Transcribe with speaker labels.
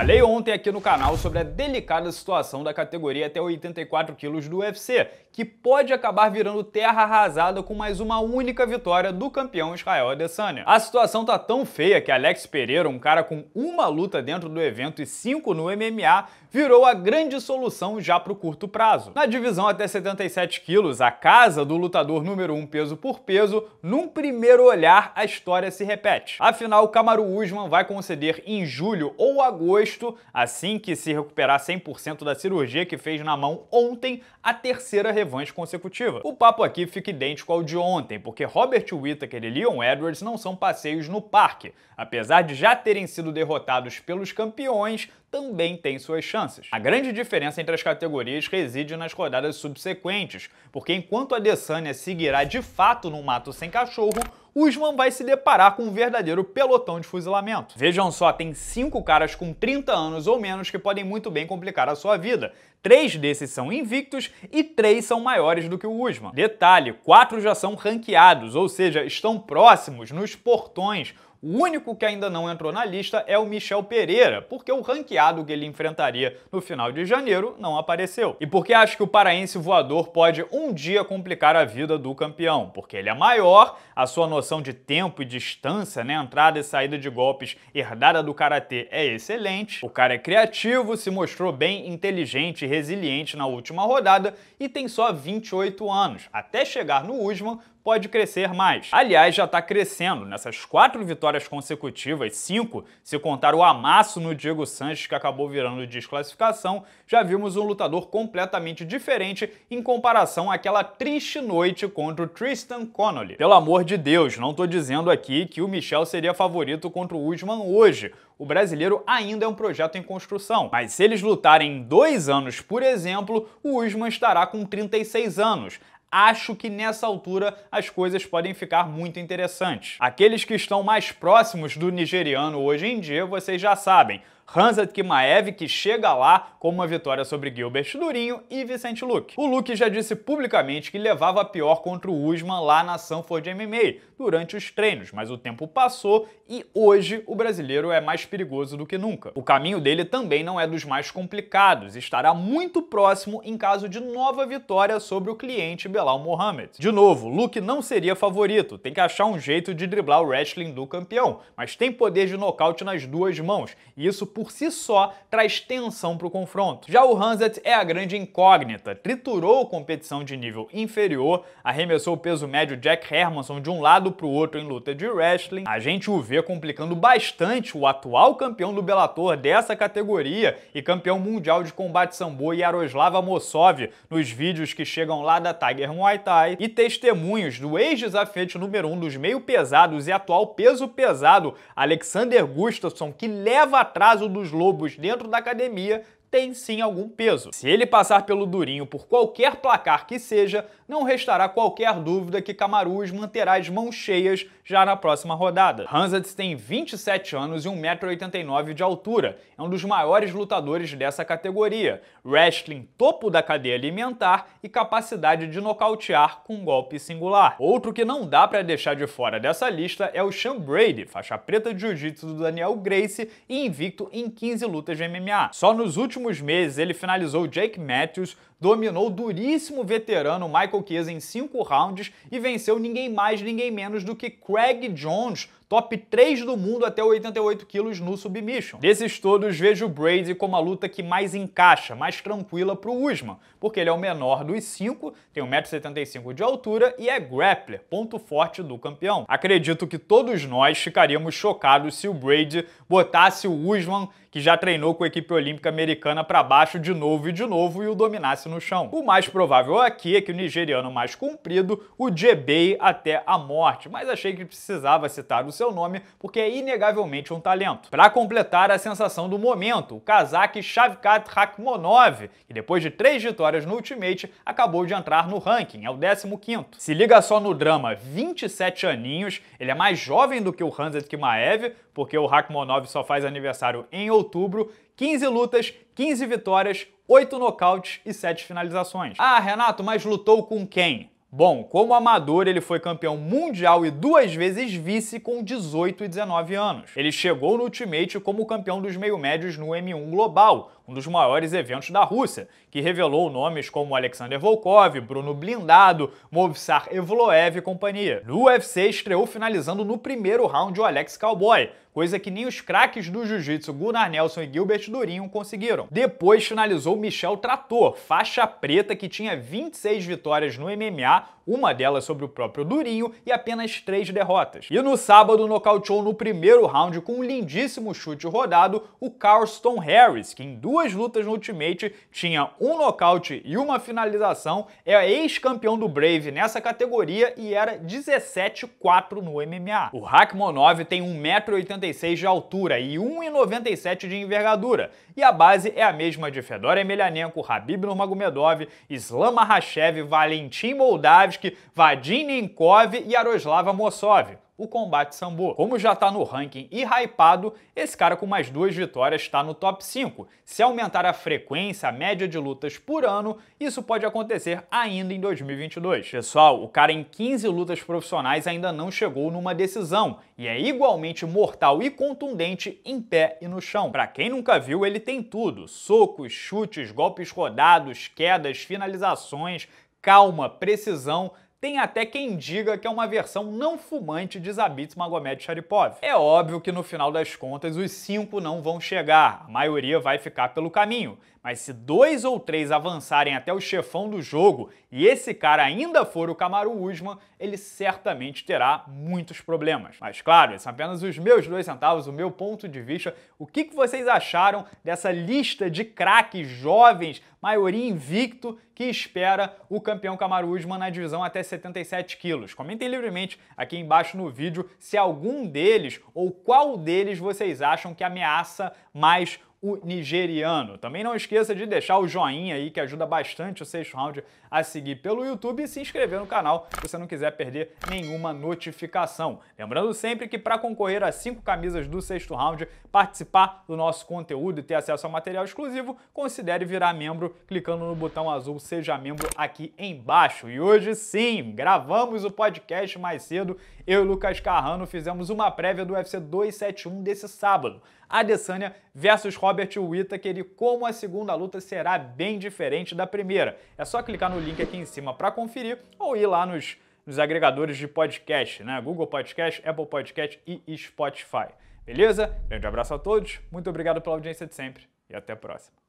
Speaker 1: Falei ontem aqui no canal sobre a delicada situação da categoria até 84 quilos do UFC, que pode acabar virando terra arrasada com mais uma única vitória do campeão Israel Adesanya. A situação tá tão feia que Alex Pereira, um cara com uma luta dentro do evento e cinco no MMA, virou a grande solução já para o curto prazo. Na divisão até 77 quilos, a casa do lutador número 1 um peso por peso, num primeiro olhar a história se repete. Afinal, Kamaru Usman vai conceder em julho ou agosto, assim que se recuperar 100% da cirurgia que fez na mão ontem, a terceira revanche consecutiva. O papo aqui fica idêntico ao de ontem, porque Robert Whittaker e Leon Edwards não são passeios no parque. Apesar de já terem sido derrotados pelos campeões, também tem suas chances. A grande diferença entre as categorias reside nas rodadas subsequentes, porque enquanto a Desania seguirá de fato no mato sem cachorro, Usman vai se deparar com um verdadeiro pelotão de fuzilamento. Vejam só, tem cinco caras com 30 anos ou menos que podem muito bem complicar a sua vida, Três desses são invictos e três são maiores do que o Usman. Detalhe, quatro já são ranqueados, ou seja, estão próximos nos portões o único que ainda não entrou na lista é o Michel Pereira, porque o ranqueado que ele enfrentaria no final de janeiro não apareceu. E porque acho que o paraense voador pode um dia complicar a vida do campeão, porque ele é maior, a sua noção de tempo e distância, né, entrada e saída de golpes herdada do karatê é excelente. O cara é criativo, se mostrou bem inteligente e resiliente na última rodada e tem só 28 anos. Até chegar no Usman, pode crescer mais. Aliás, já está crescendo. Nessas quatro vitórias consecutivas, cinco, se contar o amasso no Diego Sanches, que acabou virando desclassificação, já vimos um lutador completamente diferente em comparação àquela triste noite contra o Tristan Connolly. Pelo amor de Deus, não estou dizendo aqui que o Michel seria favorito contra o Usman hoje. O brasileiro ainda é um projeto em construção. Mas se eles lutarem em dois anos, por exemplo, o Usman estará com 36 anos acho que nessa altura as coisas podem ficar muito interessantes. Aqueles que estão mais próximos do nigeriano hoje em dia, vocês já sabem. Hansat Kimaev, que chega lá com uma vitória sobre Gilbert Durinho e Vicente Luque. O Luque já disse publicamente que levava a pior contra o Usman lá na Sanford MMA durante os treinos, mas o tempo passou e hoje o brasileiro é mais perigoso do que nunca. O caminho dele também não é dos mais complicados, estará muito próximo em caso de nova vitória sobre o cliente Belal Mohamed. De novo, Luke não seria favorito, tem que achar um jeito de driblar o wrestling do campeão, mas tem poder de nocaute nas duas mãos, e isso por por si só traz tensão para o confronto. Já o Hanset é a grande incógnita, triturou competição de nível inferior, arremessou o peso médio Jack Hermanson de um lado para o outro em luta de wrestling. A gente o vê complicando bastante o atual campeão do Bellator dessa categoria e campeão mundial de combate sambo Yaroslava Mossov nos vídeos que chegam lá da Tiger Muay Thai e testemunhos do ex-desafiante número um dos meio pesados e atual peso pesado Alexander Gustafsson que leva o dos lobos dentro da academia tem sim algum peso. Se ele passar pelo durinho por qualquer placar que seja, não restará qualquer dúvida que Camaruz manterá as mãos cheias já na próxima rodada. Hansatz tem 27 anos e 1,89m de altura, é um dos maiores lutadores dessa categoria, wrestling topo da cadeia alimentar e capacidade de nocautear com um golpe singular. Outro que não dá para deixar de fora dessa lista é o Sean Brady, faixa preta de jiu-jitsu do Daniel Grace e invicto em 15 lutas de MMA. Só nos últimos últimos meses ele finalizou Jake Matthews dominou o duríssimo veterano Michael Chiesa em cinco rounds e venceu ninguém mais, ninguém menos do que Craig Jones, top 3 do mundo até 88 quilos no submission. Desses todos, vejo o Brady como a luta que mais encaixa, mais tranquila para o Usman, porque ele é o menor dos cinco, tem 1,75m de altura e é grappler, ponto forte do campeão. Acredito que todos nós ficaríamos chocados se o Brady botasse o Usman, que já treinou com a equipe olímpica americana, para baixo de novo e de novo e o dominasse no chão. O mais provável aqui é que o nigeriano mais comprido o Jebei até a morte, mas achei que precisava citar o seu nome porque é inegavelmente um talento. Para completar a sensação do momento, o kazakh Shavkat Rakhmonov, que depois de três vitórias no Ultimate, acabou de entrar no ranking, é o 15º. Se liga só no drama, 27 aninhos, ele é mais jovem do que o Hanzat Kimaev, porque o Rakhmonov só faz aniversário em outubro, 15 lutas, 15 vitórias, 8 nocautes e 7 finalizações. Ah, Renato, mas lutou com quem? Bom, como amador, ele foi campeão mundial e duas vezes vice com 18 e 19 anos. Ele chegou no Ultimate como campeão dos meio-médios no M1 Global, um dos maiores eventos da Rússia, que revelou nomes como Alexander Volkov, Bruno Blindado, Movsar Evloev e companhia. No UFC, estreou finalizando no primeiro round o Alex Cowboy, coisa que nem os craques do jiu-jitsu Gunnar Nelson e Gilbert Durinho conseguiram. Depois finalizou Michel Trator, faixa preta que tinha 26 vitórias no MMA, uma delas sobre o próprio Durinho e apenas três derrotas. E no sábado nocauteou no primeiro round com um lindíssimo chute rodado o Carlston Harris, que em duas lutas no Ultimate tinha um nocaute e uma finalização, é ex-campeão do Brave nessa categoria e era 17-4 no MMA. O Rakhmonov tem 1,80m de altura e 1,97 de envergadura, e a base é a mesma de Fedor Emelianenko, Habib Nurmagomedov, Islam Makhachev, Valentim Moldavski, Vadim Ninkov e Aroslava Mossov o combate sambo. Como já está no ranking e hypado, esse cara com mais duas vitórias está no top 5. Se aumentar a frequência, a média de lutas por ano, isso pode acontecer ainda em 2022. Pessoal, o cara em 15 lutas profissionais ainda não chegou numa decisão e é igualmente mortal e contundente em pé e no chão. Para quem nunca viu, ele tem tudo: socos, chutes, golpes rodados, quedas, finalizações, calma, precisão, tem até quem diga que é uma versão não fumante de Zabits Magomed Sharipov. É óbvio que no final das contas os cinco não vão chegar, a maioria vai ficar pelo caminho, mas se dois ou três avançarem até o chefão do jogo e esse cara ainda for o Kamaru Usman, ele certamente terá muitos problemas. Mas claro, esses são apenas os meus dois centavos, o meu ponto de vista. O que, que vocês acharam dessa lista de craques jovens, maioria invicto, que espera o campeão Kamaru Usman na divisão até 77 quilos? Comentem livremente aqui embaixo no vídeo se algum deles ou qual deles vocês acham que ameaça mais o nigeriano. Também não esqueça de deixar o joinha aí, que ajuda bastante o Sexto Round a seguir pelo YouTube e se inscrever no canal se você não quiser perder nenhuma notificação. Lembrando sempre que para concorrer às cinco camisas do Sexto Round, participar do nosso conteúdo e ter acesso a material exclusivo, considere virar membro clicando no botão azul Seja Membro aqui embaixo. E hoje sim, gravamos o podcast mais cedo. Eu e Lucas Carrano fizemos uma prévia do UFC 271 desse sábado. Adesanya versus Rob Robert Whittaker e como a segunda luta será bem diferente da primeira. É só clicar no link aqui em cima para conferir ou ir lá nos, nos agregadores de podcast, né? Google Podcast, Apple Podcast e Spotify. Beleza? Grande abraço a todos, muito obrigado pela audiência de sempre e até a próxima.